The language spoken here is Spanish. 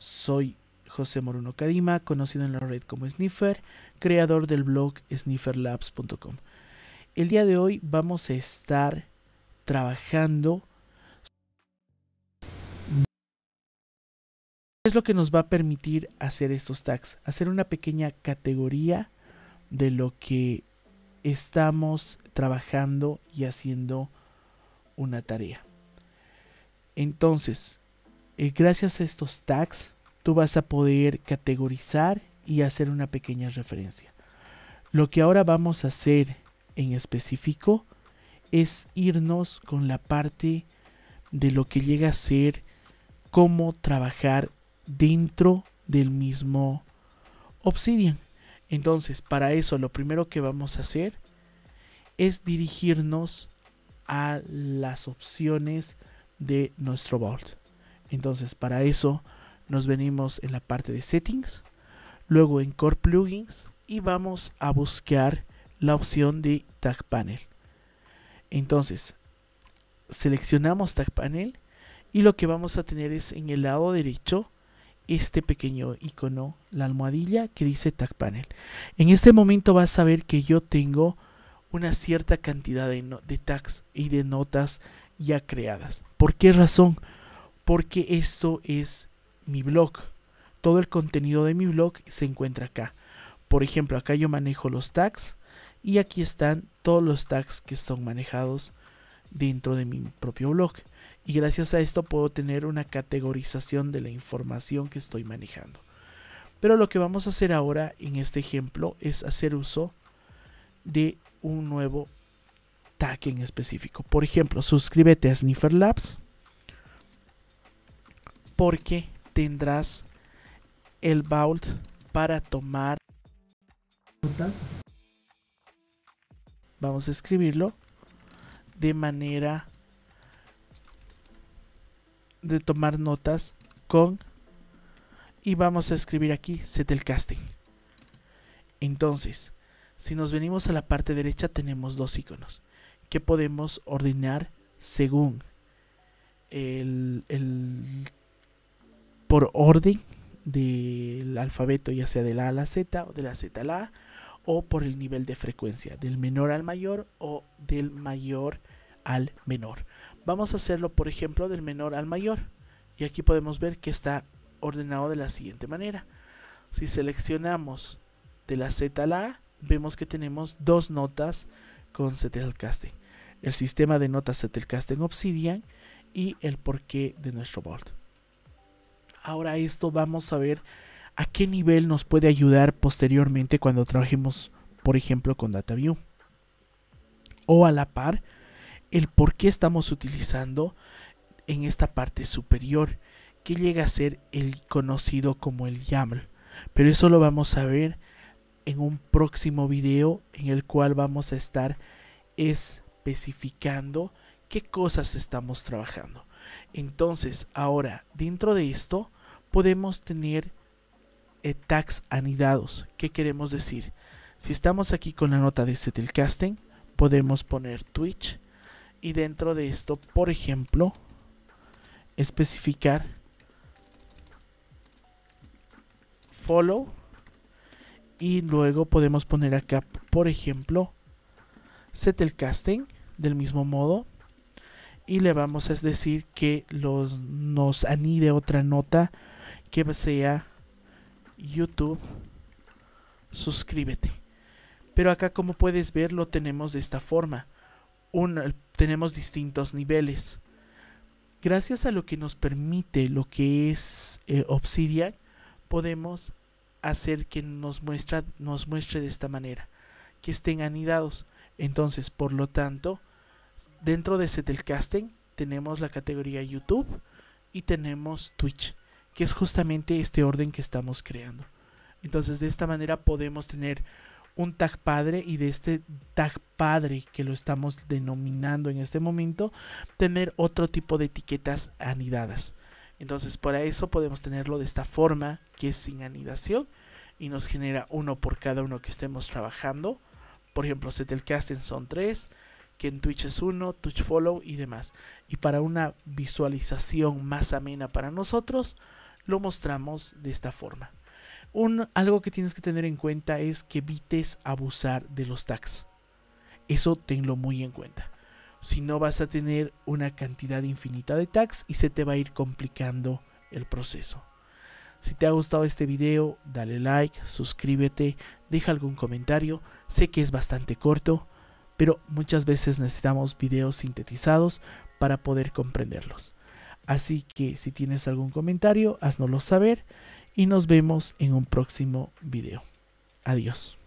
Soy José Moruno Kadima, conocido en la red como Sniffer, creador del blog snifferlabs.com. El día de hoy vamos a estar trabajando es lo que nos va a permitir hacer estos tags, hacer una pequeña categoría de lo que estamos trabajando y haciendo una tarea. Entonces, gracias a estos tags, tú vas a poder categorizar y hacer una pequeña referencia. Lo que ahora vamos a hacer en específico es irnos con la parte de lo que llega a ser cómo trabajar dentro del mismo Obsidian. Entonces, para eso lo primero que vamos a hacer es dirigirnos a las opciones de nuestro vault. Entonces para eso nos venimos en la parte de settings, luego en core plugins y vamos a buscar la opción de tag panel. Entonces seleccionamos tag panel y lo que vamos a tener es en el lado derecho este pequeño icono, la almohadilla que dice Tag Panel. En este momento vas a ver que yo tengo una cierta cantidad de, tags y de notas ya creadas. ¿Por qué razón? porque esto es mi blog. Todo el contenido de mi blog se encuentra acá. Por ejemplo, acá yo manejo los tags y aquí están todos los tags que son manejados dentro de mi propio blog. Y gracias a esto puedo tener una categorización de la información que estoy manejando. Pero lo que vamos a hacer ahora en este ejemplo es hacer uso de un nuevo tag en específico. Por ejemplo, suscríbete a Sniffer Labs porque tendrás el vault para tomar vamos a escribirlo de manera de tomar notas con y vamos a escribir aquí set casting. Entonces, si nos venimos a la parte derecha tenemos dos iconos que podemos ordenar según el por orden del alfabeto, ya sea de la A a la Z o de la Z a la A, o por el nivel de frecuencia, del menor al mayor o del mayor al menor. Vamos a hacerlo, por ejemplo, del menor al mayor. Y aquí podemos ver que está ordenado de la siguiente manera. Si seleccionamos de la Z a la A, vemos que tenemos dos notas con zetelkasten El sistema de notas zetelkasten Obsidian y el porqué de nuestro board ahora esto vamos a ver a qué nivel nos puede ayudar posteriormente cuando trabajemos, por ejemplo, con DataView. O a la par, el por qué estamos utilizando en esta parte superior, que llega a ser el conocido como el YAML. Pero eso lo vamos a ver en un próximo video en el cual vamos a estar especificando qué cosas estamos trabajando. Entonces, ahora, dentro de esto, podemos tener eh, tags anidados. ¿Qué queremos decir? Si estamos aquí con la nota de casting podemos poner Twitch y dentro de esto, por ejemplo, especificar follow y luego podemos poner acá, por ejemplo, casting del mismo modo y le vamos a decir que los, nos anide otra nota que sea YouTube, suscríbete. Pero acá como puedes ver lo tenemos de esta forma. tenemos distintos niveles. Gracias a lo que nos permite lo que es eh, Obsidian, podemos hacer que nos, muestra, nos muestre de esta manera, que estén anidados. Entonces, por lo tanto, Dentro de Setelcasting tenemos la categoría YouTube y tenemos Twitch, que es justamente este orden que estamos creando. Entonces de esta manera podemos tener un tag padre y de este tag padre que lo estamos denominando en este momento, tener otro tipo de etiquetas anidadas. Entonces para eso podemos tenerlo de esta forma que es sin anidación y nos genera uno por cada uno que estemos trabajando. Por ejemplo, Setelcasting son tres que en Twitch es uno, Twitch Follow y demás. Y para una visualización más amena para nosotros, lo mostramos de esta forma. Un, algo que tienes que tener en cuenta es que evites abusar de los tags. Eso tenlo muy en cuenta. Si no vas a tener una cantidad infinita de tags y se te va a ir complicando el proceso. Si te ha gustado este video, dale like, suscríbete, deja algún comentario. Sé que es bastante corto, pero muchas veces necesitamos videos sintetizados para poder comprenderlos. Así que si tienes algún comentario, haznoslo saber y nos vemos en un próximo video. Adiós.